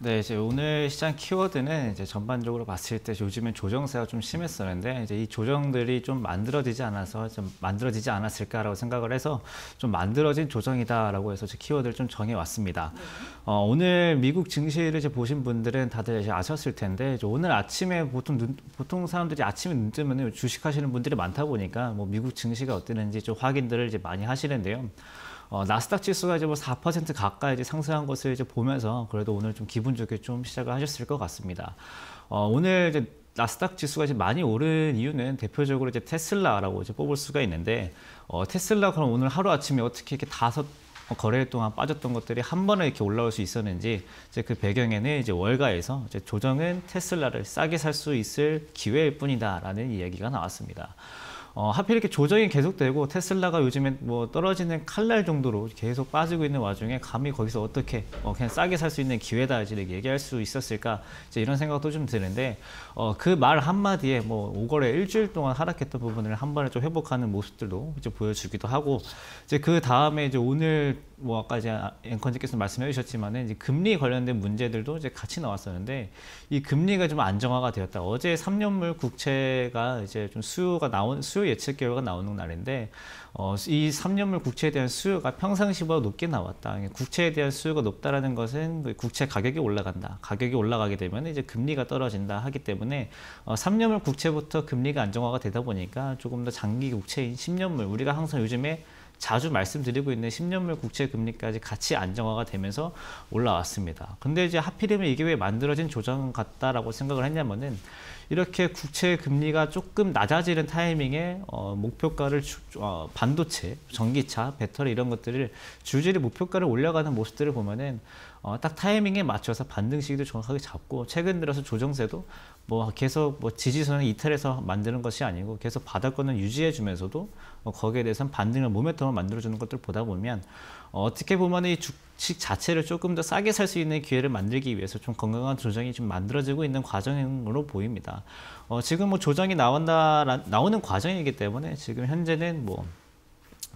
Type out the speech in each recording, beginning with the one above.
네, 이제 오늘 시장 키워드는 이제 전반적으로 봤을 때 요즘엔 조정세가 좀 심했었는데 이제 이 조정들이 좀 만들어지지 않아서 좀 만들어지지 않았을까라고 생각을 해서 좀 만들어진 조정이다라고 해서 키워드를 좀 정해왔습니다. 네. 어, 오늘 미국 증시를 이제 보신 분들은 다들 이제 아셨을 텐데 오늘 아침에 보통 눈, 보통 사람들이 아침에 눈 뜨면 주식하시는 분들이 많다 보니까 뭐 미국 증시가 어땠는지 좀 확인들을 이제 많이 하시는데요. 어, 나스닥 지수가 이제 뭐4% 가까이 이제 상승한 것을 이제 보면서 그래도 오늘 좀 기분 좋게 좀 시작을 하셨을 것 같습니다. 어, 오늘 이제 나스닥 지수가 이제 많이 오른 이유는 대표적으로 이제 테슬라라고 이제 뽑을 수가 있는데 어, 테슬라 그럼 오늘 하루 아침에 어떻게 이렇게 다섯 거래일 동안 빠졌던 것들이 한 번에 이렇게 올라올 수 있었는지 이제 그 배경에는 이제 월가에서 이제 조정은 테슬라를 싸게 살 수 있을 기회일 뿐이다라는 이야기가 나왔습니다. 어, 하필 이렇게 조정이 계속되고 테슬라가 요즘에 뭐 떨어지는 칼날 정도로 계속 빠지고 있는 와중에 감히 거기서 어떻게 어, 그냥 싸게 살 수 있는 기회다 이제 얘기할 수 있었을까 이제 이런 생각도 좀 드는데 어, 그 말 한마디에 뭐 5월에 일주일 동안 하락했던 부분을 한 번에 좀 회복하는 모습들도 이제 보여주기도 하고 이제 그 다음에 이제 오늘 뭐 아까 이제 앵커님께서 말씀해 주셨지만은 이제 금리 관련된 문제들도 이제 같이 나왔었는데 이 금리가 좀 안정화가 되었다. 어제 3년물 국채가 이제 좀 수요가 나온 수 수요 예측 결과가 나오는 날인데 어, 이 3년물 국채에 대한 수요가 평상시보다 높게 나왔다. 국채에 대한 수요가 높다라는 것은 그 국채 가격이 올라간다. 가격이 올라가게 되면 이제 금리가 떨어진다 하기 때문에 어, 3년물 국채부터 금리가 안정화가 되다 보니까 조금 더 장기 국채인 10년물 우리가 항상 요즘에 자주 말씀드리고 있는 10년물 국채 금리까지 같이 안정화가 되면서 올라왔습니다. 근데 이제 하필이면 이게 왜 만들어진 조정 같다라고 생각을 했냐면은 이렇게 국채 금리가 조금 낮아지는 타이밍에 어, 목표가를 주, 어, 반도체, 전기차, 배터리 이런 것들을 줄줄이 목표가를 올려가는 모습들을 보면은 어, 딱 타이밍에 맞춰서 반등 시기도 정확하게 잡고 최근 들어서 조정세도 뭐 계속 뭐 지지선을 이탈해서 만드는 것이 아니고 계속 바닥권을 유지해주면서도 어, 거기에 대해서는 반등을 모멘텀을 만들어주는 것들 보다 보면 어, 떻게 보면 이 주식 자체를 조금 더 싸게 살 수 있는 기회를 만들기 위해서 좀 건강한 조정이 좀 만들어지고 있는 과정으로 보입니다. 어, 지금 뭐 조정이 나온다 나오는 과정이기 때문에 지금 현재는 뭐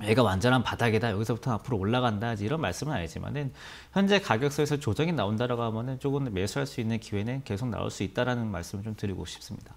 애가 완전한 바닥이다 여기서부터 앞으로 올라간다 이런 말씀은 아니지만은 현재 가격서에서 조정이 나온다라고 하면은 조금 매수할 수 있는 기회는 계속 나올 수 있다라는 말씀을 좀 드리고 싶습니다.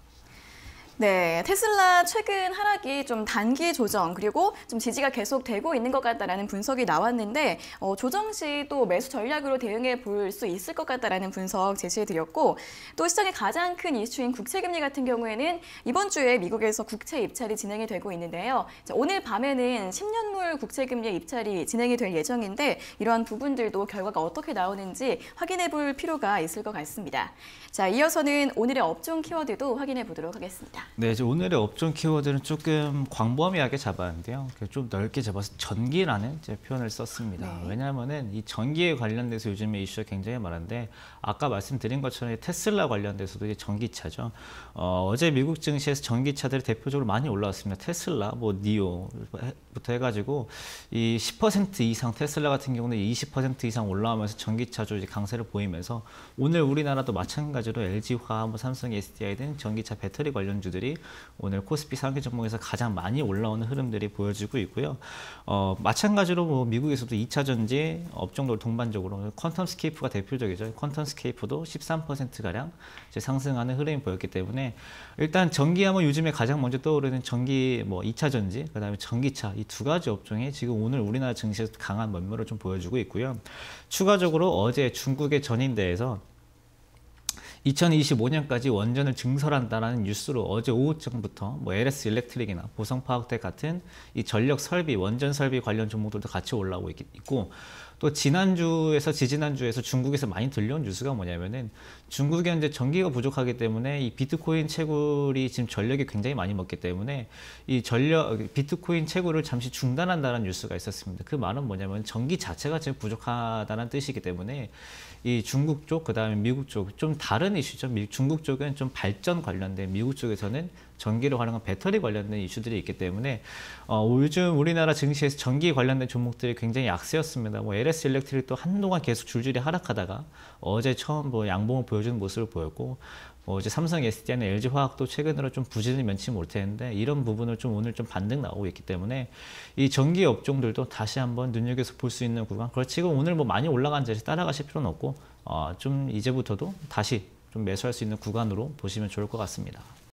네, 테슬라 최근 하락이 좀 단기 조정 그리고 좀 지지가 계속되고 있는 것 같다라는 분석이 나왔는데 어, 조정 시 또 매수 전략으로 대응해 볼 수 있을 것 같다라는 분석 제시해드렸고 또 시장의 가장 큰 이슈인 국채 금리 같은 경우에는 이번 주에 미국에서 국채 입찰이 진행이 되고 있는데요. 자, 오늘 밤에는 10년물 국채 금리 입찰이 진행이 될 예정인데 이러한 부분들도 결과가 어떻게 나오는지 확인해 볼 필요가 있을 것 같습니다. 자, 이어서는 오늘의 업종 키워드도 확인해 보도록 하겠습니다. 네, 이제 오늘의 업종 키워드는 조금 광범위하게 잡았는데요. 좀 넓게 잡아서 전기라는 이제 표현을 썼습니다. 네. 왜냐하면은 이 전기에 관련돼서 요즘에 이슈가 굉장히 많은데 아까 말씀드린 것처럼 테슬라 관련돼서도 이제 전기차죠. 어, 어제 미국 증시에서 전기차들이 대표적으로 많이 올라왔습니다. 테슬라, 뭐 니오, 부터 해가지고 이 10% 이상 테슬라 같은 경우는 20% 이상 올라오면서 전기차주 강세를 보이면서 오늘 우리나라도 마찬가지로 LG화, 뭐 삼성 SDI 등 전기차 배터리 관련주들이 오늘 코스피 상위 종목에서 가장 많이 올라오는 흐름들이 보여지고 있고요. 어, 마찬가지로 뭐 미국에서도 2차 전지 업종들 동반적으로 퀀텀 스케이프가 대표적이죠. 퀀텀 스케이프도 13% 가량 상승하는 흐름이 보였기 때문에 일단 전기하면 요즘에 가장 먼저 떠오르는 전기 뭐 2차 전지, 그다음에 전기차, 두 가지 업종이 지금 오늘 우리나라 증시에서 강한 면모를 좀 보여주고 있고요. 추가적으로 어제 중국의 전인대에서 2025년까지 원전을 증설한다라는 뉴스로 어제 오후쯤부터 뭐 LS 일렉트릭이나 보성파악대 같은 이 전력 설비, 원전 설비 관련 종목들도 같이 올라오고 있고 또 지난주에서 지지난주에서 중국에서 많이 들려온 뉴스가 뭐냐면은 중국에 현재 전기가 부족하기 때문에 이 비트코인 채굴이 지금 전력이 굉장히 많이 먹기 때문에 이 전력 비트코인 채굴을 잠시 중단한다는 뉴스가 있었습니다. 그 말은 뭐냐면 전기 자체가 지금 부족하다는 뜻이기 때문에 이 중국 쪽 그다음에 미국 쪽 좀 다른 이슈죠. 중국 쪽은 좀 발전 관련된 미국 쪽에서는 전기로 활용한 배터리 관련된 이슈들이 있기 때문에 어, 요즘 우리나라 증시에서 전기 관련된 종목들이 굉장히 약세였습니다. 뭐 LS 일렉트릭도 한동안 계속 줄줄이 하락하다가 어제 처음 뭐 양봉을 보여주는 모습을 보였고 뭐 이제 삼성 SDI나 LG 화학도 최근으로 좀 부진을 면치 못했는데 이런 부분을 좀 오늘 좀 반등 나오고 있기 때문에 이 전기 업종들도 다시 한번 눈여겨서 볼 수 있는 구간. 그렇지금 오늘 뭐 많이 올라간 자리 따라가실 필요는 없고 어, 좀 이제부터도 다시 좀 매수할 수 있는 구간으로 보시면 좋을 것 같습니다.